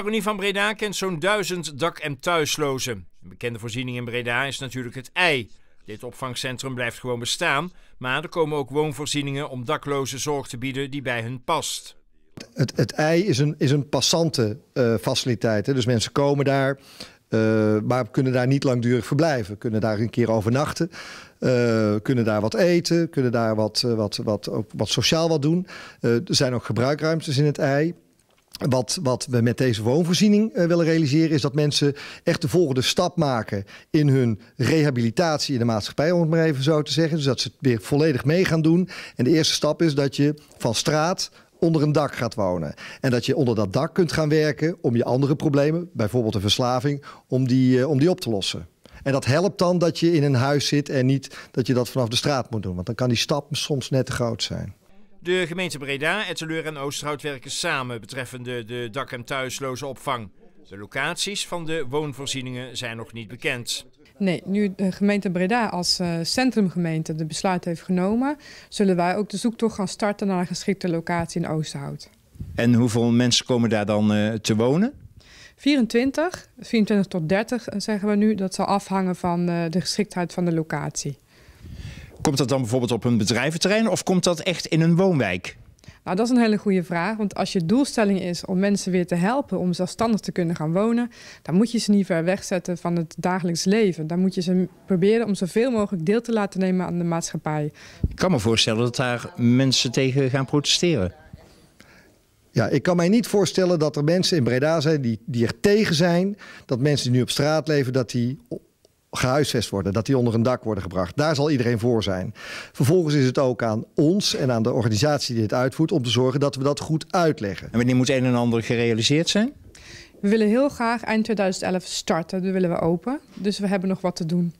baronie van Breda kent zo'n duizend dak- en thuislozen. Een bekende voorziening in Breda is natuurlijk het ei. Dit opvangcentrum blijft gewoon bestaan, maar er komen ook woonvoorzieningen om daklozen zorg te bieden die bij hun past. Het, het ei is een, is een passante eh, faciliteit. Hè? Dus mensen komen daar, eh, maar kunnen daar niet langdurig verblijven. Kunnen daar een keer overnachten, eh, kunnen daar wat eten, kunnen daar wat, wat, wat, wat sociaal wat doen. er zijn ook gebruikruimtes in het ei. Wat, wat, we met deze woonvoorziening eh, willen realiseren is dat mensen echt de volgende stap maken in hun rehabilitatie in de maatschappij, om het maar even zo te zeggen. Dus dat ze het weer volledig mee gaan doen. En de eerste stap is dat je van straat onder een dak gaat wonen. En dat je onder dat dak kunt gaan werken om je andere problemen, bijvoorbeeld de verslaving, om die, eh, om die op te lossen. En dat helpt dan dat je in een huis zit en niet dat je dat vanaf de straat moet doen. Want dan kan die stap soms net te groot zijn. De gemeente Breda, Etteleur en Oosterhout werken samen betreffende de dak- en thuisloze opvang. De locaties van de woonvoorzieningen zijn nog niet bekend. Nee, nu de eh, gemeente Breda als eh, centrumgemeente de besluit heeft genomen, zullen wij ook de zoektocht gaan starten naar een geschikte locatie in Oosterhout. En hoeveel mensen komen daar dan eh, te wonen? 24, 24 tot 30 zeggen we nu. Dat zal afhangen van de geschiktheid van de locatie. Komt dat dan bijvoorbeeld op een bedrijventerrein of komt dat echt in een woonwijk? Nou, dat is een hele goede vraag. Want als je doelstelling is om mensen weer te helpen om zelfstandig te kunnen gaan wonen, dan moet je ze niet ver wegzetten van het dagelijks leven. Dan moet je ze proberen om zoveel mogelijk deel te laten nemen aan de maatschappij. Ik kan me voorstellen dat daar mensen tegen gaan protesteren. Ja, ik kan mij niet voorstellen dat er mensen in Breda zijn die, die er tegen zijn. Dat mensen die nu op straat leven, dat die gehuisvest worden, dat die onder een dak worden gebracht. Daar zal iedereen voor zijn. Vervolgens is het ook aan ons en aan de organisatie die dit uitvoert om te zorgen dat we dat goed uitleggen. En wanneer moet een en ander gerealiseerd zijn? We willen heel graag eind 2011 starten, We willen we open. Dus we hebben nog wat te doen.